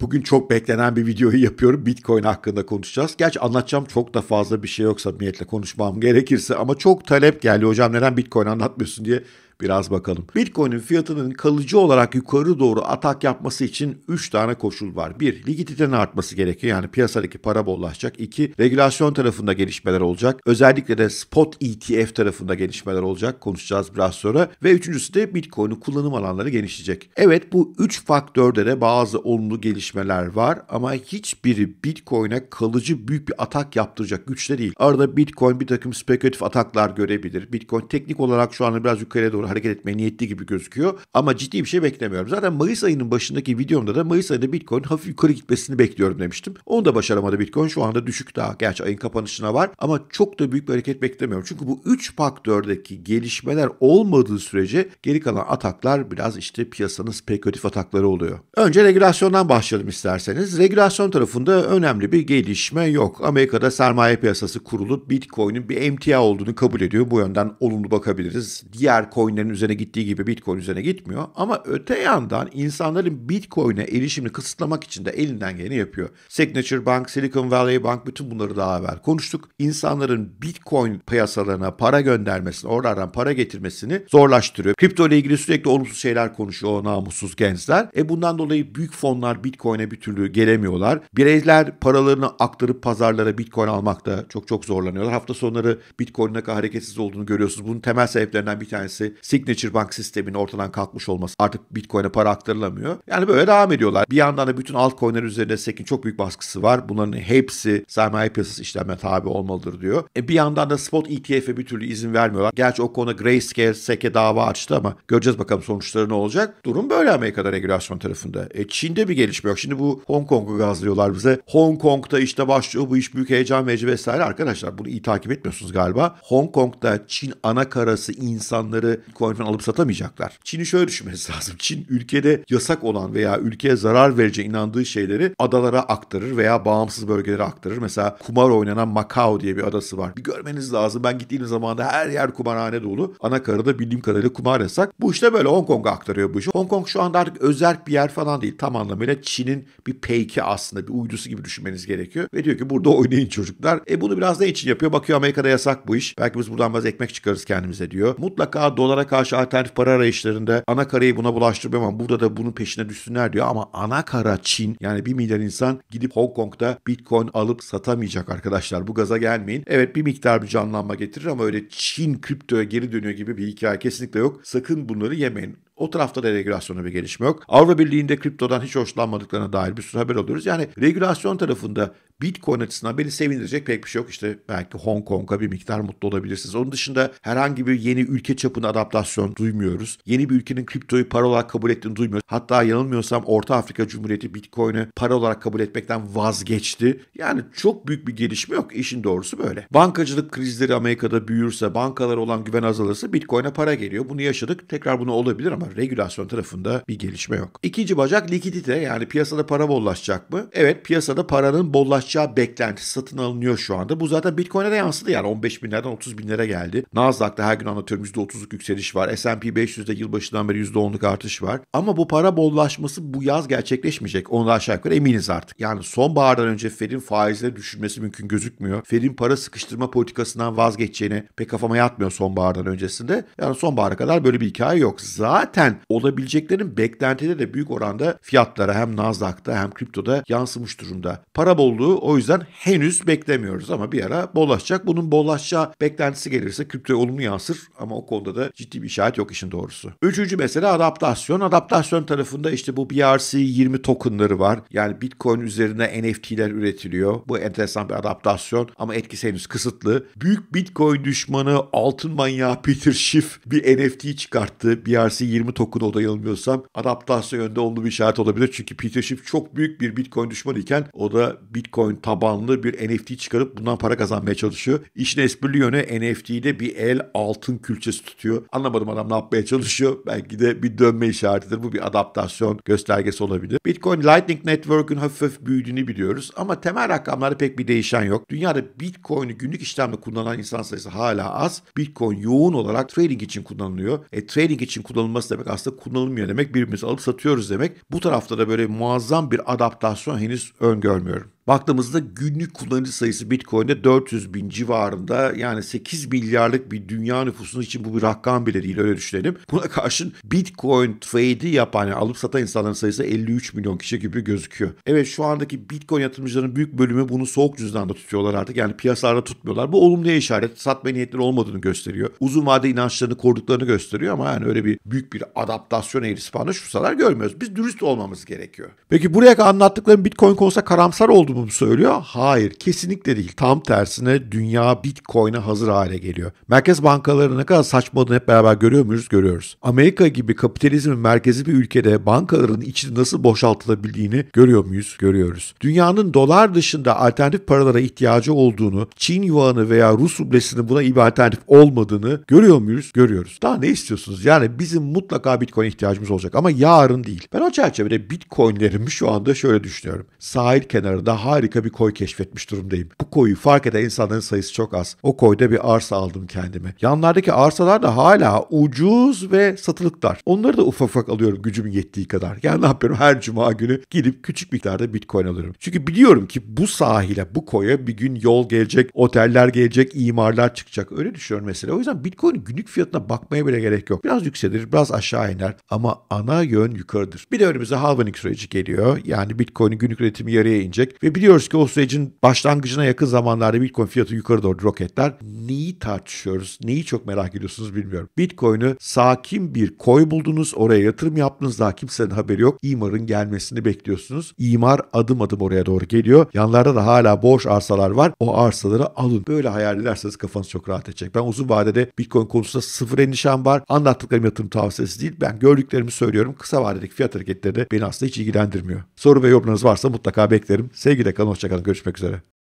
Bugün çok beklenen bir videoyu yapıyorum. Bitcoin hakkında konuşacağız. Gerçi anlatacağım çok da fazla bir şey yoksa niyetle konuşmam gerekirse ama çok talep geldi hocam neden Bitcoin anlatmıyorsun diye Biraz bakalım. Bitcoin'in fiyatının kalıcı olarak yukarı doğru atak yapması için 3 tane koşul var. 1. Likiditenin artması gerekiyor. Yani piyasadaki para bollaşacak. 2. Regülasyon tarafında gelişmeler olacak. Özellikle de spot ETF tarafında gelişmeler olacak. Konuşacağız biraz sonra. Ve üçüncüsü de Bitcoin'in kullanım alanları genişleyecek. Evet bu 3 faktörde de bazı olumlu gelişmeler var ama hiçbiri Bitcoin'e kalıcı büyük bir atak yaptıracak güçte değil. Arada Bitcoin bir takım spekülatif ataklar görebilir. Bitcoin teknik olarak şu anda biraz yukarıya doğru hareket etmeye niyetli gibi gözüküyor. Ama ciddi bir şey beklemiyorum. Zaten Mayıs ayının başındaki videomda da Mayıs ayında Bitcoin hafif yukarı gitmesini bekliyorum demiştim. Onu da başaramadı Bitcoin. Şu anda düşük daha. Gerçi ayın kapanışına var ama çok da büyük bir hareket beklemiyorum. Çünkü bu 3 faktördeki gelişmeler olmadığı sürece geri kalan ataklar biraz işte piyasanın spekülatif atakları oluyor. Önce regülasyondan başlayalım isterseniz. Regülasyon tarafında önemli bir gelişme yok. Amerika'da sermaye piyasası kurulup Bitcoin'in bir emtia olduğunu kabul ediyor. Bu yönden olumlu bakabiliriz. Diğer coin altcoin'lerin üzerine gittiği gibi Bitcoin üzerine gitmiyor. Ama öte yandan insanların Bitcoin'e erişimini kısıtlamak için de elinden geleni yapıyor. Signature Bank, Silicon Valley Bank bütün bunları daha evvel konuştuk. İnsanların Bitcoin piyasalarına para göndermesini, oradan para getirmesini zorlaştırıyor. Kripto ile ilgili sürekli olumsuz şeyler konuşuyor o namussuz gençler. E bundan dolayı büyük fonlar Bitcoin'e bir türlü gelemiyorlar. Bireyler paralarını aktarıp pazarlara Bitcoin almakta çok çok zorlanıyorlar. Hafta sonları Bitcoin'in ne hareketsiz olduğunu görüyorsunuz. Bunun temel sebeplerinden bir tanesi Signature Bank sistemin ortadan kalkmış olması artık Bitcoin'e para aktarılamıyor. Yani böyle devam ediyorlar. Bir yandan da bütün altcoin'ler üzerinde SEC'in çok büyük baskısı var. Bunların hepsi sermaye piyasası işlemine tabi olmalıdır diyor. E bir yandan da spot ETF'e bir türlü izin vermiyorlar. Gerçi o konuda Grayscale SEC'e dava açtı ama göreceğiz bakalım sonuçları ne olacak. Durum böyle Amerika'da regülasyon tarafında. E Çin'de bir gelişme yok. Şimdi bu Hong Kong'u gazlıyorlar bize. Hong Kong'da işte başlıyor bu iş büyük heyecan verici vesaire. Arkadaşlar bunu iyi takip etmiyorsunuz galiba. Hong Kong'da Çin ana karası insanları Bitcoin falan alıp satamayacaklar. Çin'i şöyle düşünmesi lazım. Çin ülkede yasak olan veya ülkeye zarar vereceği inandığı şeyleri adalara aktarır veya bağımsız bölgelere aktarır. Mesela kumar oynanan Macao diye bir adası var. Bir görmeniz lazım. Ben gittiğim zaman da her yer kumarhane dolu. Anakarada bildiğim kadarıyla kumar yasak. Bu işte böyle Hong Kong'a aktarıyor bu işi. Hong Kong şu anda artık özel bir yer falan değil. Tam anlamıyla Çin'in bir peyki aslında bir uydusu gibi düşünmeniz gerekiyor. Ve diyor ki burada oynayın çocuklar. E bunu biraz da için yapıyor. Bakıyor Amerika'da yasak bu iş. Belki biz buradan biraz ekmek çıkarız kendimize diyor. Mutlaka dolara Bunlara karşı alternatif para arayışlarında ana karayı buna bulaştırmıyor ama burada da bunun peşine düşsünler diyor ama ana kara Çin yani 1 milyar insan gidip Hong Kong'da Bitcoin alıp satamayacak arkadaşlar. Bu gaza gelmeyin. Evet bir miktar bir canlanma getirir ama öyle Çin kriptoya geri dönüyor gibi bir hikaye kesinlikle yok. Sakın bunları yemeyin. O tarafta da regülasyonda bir gelişme yok. Avrupa Birliği'nde kriptodan hiç hoşlanmadıklarına dair bir sürü haber alıyoruz. Yani regülasyon tarafında Bitcoin açısından beni sevindirecek pek bir şey yok. İşte belki Hong Kong'a bir miktar mutlu olabilirsiniz. Onun dışında herhangi bir yeni ülke çapında adaptasyon duymuyoruz. Yeni bir ülkenin kriptoyu para olarak kabul ettiğini duymuyoruz. Hatta yanılmıyorsam Orta Afrika Cumhuriyeti Bitcoin'i para olarak kabul etmekten vazgeçti. Yani çok büyük bir gelişme yok. İşin doğrusu böyle. Bankacılık krizleri Amerika'da büyürse, bankalara olan güven azalırsa Bitcoin'e para geliyor. Bunu yaşadık. Tekrar bunu olabilir ama ama regülasyon tarafında bir gelişme yok. İkinci bacak likidite yani piyasada para bollaşacak mı? Evet piyasada paranın bollaşacağı beklentisi satın alınıyor şu anda. Bu zaten Bitcoin'e de yansıdı yani 15 binlerden 30 binlere geldi. Nasdaq'ta her gün anlatıyorum %30'luk yükseliş var. S&P 500'de yılbaşından beri %10'luk artış var. Ama bu para bollaşması bu yaz gerçekleşmeyecek. Onu aşağı yukarı eminiz artık. Yani sonbahardan önce Fed'in faizleri düşürmesi mümkün gözükmüyor. Fed'in para sıkıştırma politikasından vazgeçeceğini pek kafama yatmıyor sonbahardan öncesinde. Yani sonbahara kadar böyle bir hikaye yok. Zaten zaten olabileceklerin beklentide de büyük oranda fiyatlara hem Nasdaq'ta hem kriptoda yansımış durumda. Para bolluğu o yüzden henüz beklemiyoruz ama bir ara bollaşacak. Bunun bollaşacağı beklentisi gelirse kriptoya olumlu yansır ama o konuda da ciddi bir işaret yok işin doğrusu. Üçüncü mesele adaptasyon. Adaptasyon tarafında işte bu BRC20 tokenları var. Yani Bitcoin üzerine NFT'ler üretiliyor. Bu enteresan bir adaptasyon ama etkisi henüz kısıtlı. Büyük Bitcoin düşmanı altın manyağı Peter Schiff bir NFT çıkarttı. BRC20 20 token o da yanılmıyorsam adaptasyon yönde olumlu bir işaret olabilir. Çünkü Peter Schiff çok büyük bir Bitcoin düşmanı iken o da Bitcoin tabanlı bir NFT çıkarıp bundan para kazanmaya çalışıyor. İşin esprili yönü NFT'de bir el altın külçesi tutuyor. Anlamadım adam ne yapmaya çalışıyor. Belki de bir dönme işaretidir. Bu bir adaptasyon göstergesi olabilir. Bitcoin Lightning Network'ün hafif hafif büyüdüğünü biliyoruz ama temel rakamlarda pek bir değişen yok. Dünyada Bitcoin'i günlük işlemde kullanan insan sayısı hala az. Bitcoin yoğun olarak trading için kullanılıyor. E, trading için kullanılması demek aslında kullanılmıyor demek birbirimizi alıp satıyoruz demek. Bu tarafta da böyle muazzam bir adaptasyon henüz öngörmüyorum. Baktığımızda günlük kullanıcı sayısı Bitcoin'de 400 bin civarında yani 8 milyarlık bir dünya nüfusunun için bu bir rakam bile değil öyle düşünelim. Buna karşın Bitcoin trade'i yapan yani alıp satan insanların sayısı 53 milyon kişi gibi gözüküyor. Evet şu andaki Bitcoin yatırımcıların büyük bölümü bunu soğuk cüzdanda tutuyorlar artık yani piyasalarda tutmuyorlar. Bu olumluya işaret satma niyetleri olmadığını gösteriyor. Uzun vade inançlarını koruduklarını gösteriyor ama yani öyle bir büyük bir adaptasyon eğrisi falan şu sıralar görmüyoruz. Biz dürüst olmamız gerekiyor. Peki buraya anlattıklarım Bitcoin konusunda karamsar oldu mu? mu söylüyor? Hayır kesinlikle değil. Tam tersine dünya Bitcoin'e hazır hale geliyor. Merkez bankaları ne kadar saçmadığını hep beraber görüyor muyuz? Görüyoruz. Amerika gibi kapitalizmin merkezi bir ülkede bankaların içini nasıl boşaltılabildiğini görüyor muyuz? Görüyoruz. Dünyanın dolar dışında alternatif paralara ihtiyacı olduğunu, Çin yuanı veya Rus rublesinin buna iyi bir alternatif olmadığını görüyor muyuz? Görüyoruz. Daha ne istiyorsunuz? Yani bizim mutlaka Bitcoin ihtiyacımız olacak ama yarın değil. Ben o çerçevede Bitcoin'lerimi şu anda şöyle düşünüyorum. Sahil kenarı daha harika bir koy keşfetmiş durumdayım. Bu koyu fark eden insanların sayısı çok az. O koyda bir arsa aldım kendime. Yanlardaki arsalar da hala ucuz ve satılıklar. Onları da ufak ufak alıyorum gücüm yettiği kadar. Yani ne yapıyorum her cuma günü gidip küçük miktarda bitcoin alıyorum. Çünkü biliyorum ki bu sahile, bu koya bir gün yol gelecek, oteller gelecek, imarlar çıkacak. Öyle düşünüyorum mesela. O yüzden bitcoin günlük fiyatına bakmaya bile gerek yok. Biraz yükselir, biraz aşağı iner ama ana yön yukarıdır. Bir de önümüze halving süreci geliyor. Yani bitcoin'in günlük üretimi yarıya inecek ve ve biliyoruz ki o sürecin başlangıcına yakın zamanlarda Bitcoin fiyatı yukarı doğru roketler. Neyi tartışıyoruz? Neyi çok merak ediyorsunuz bilmiyorum. Bitcoin'i sakin bir koy buldunuz. Oraya yatırım yaptınız. Daha kimsenin haberi yok. İmarın gelmesini bekliyorsunuz. İmar adım adım oraya doğru geliyor. Yanlarda da hala boş arsalar var. O arsaları alın. Böyle hayal ederseniz kafanız çok rahat edecek. Ben uzun vadede Bitcoin konusunda sıfır endişem var. Anlattıklarım yatırım tavsiyesi değil. Ben gördüklerimi söylüyorum. Kısa vadedeki fiyat hareketleri de beni aslında hiç ilgilendirmiyor. Soru ve yorumlarınız varsa mutlaka beklerim. Sevgili gidelim. Hoşçakalın. Görüşmek üzere.